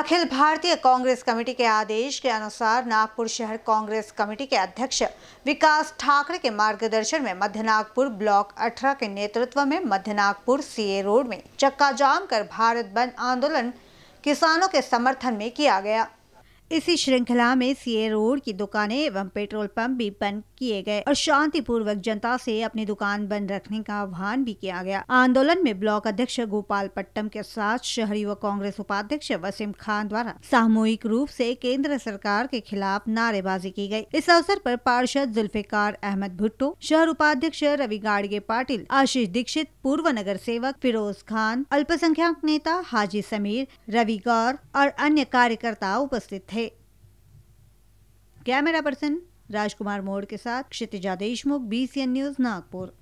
अखिल भारतीय कांग्रेस कमेटी के आदेश के अनुसार नागपुर शहर कांग्रेस कमेटी के अध्यक्ष विकास ठाकरे के मार्गदर्शन में मध्य नागपुर ब्लॉक 18 के नेतृत्व में मध्य नागपुर सीए रोड में चक्का जाम कर भारत बंद आंदोलन किसानों के समर्थन में किया गया इसी श्रृंखला में सीए रोड की दुकानें एवं पेट्रोल पंप भी बंद किए गए और शांतिपूर्वक जनता से अपनी दुकान बंद रखने का आह्वान भी किया गया आंदोलन में ब्लॉक अध्यक्ष गोपाल पट्टम के साथ शहरी व कांग्रेस उपाध्यक्ष वसीम खान द्वारा सामूहिक रूप से केंद्र सरकार के खिलाफ नारेबाजी की गई इस अवसर पर पार्षद जुल्फिकार अहमद भुट्टो शहर उपाध्यक्ष रवि गाड़गे पाटिल आशीष दीक्षित पूर्व नगर सेवक फिरोज खान अल्पसंख्यक नेता हाजी समीर रवि गौर और अन्य कार्यकर्ता उपस्थित थे कैमरा पर्सन राजकुमार मोड़ के साथ क्षितिजा देशमुख बी न्यूज़ नागपुर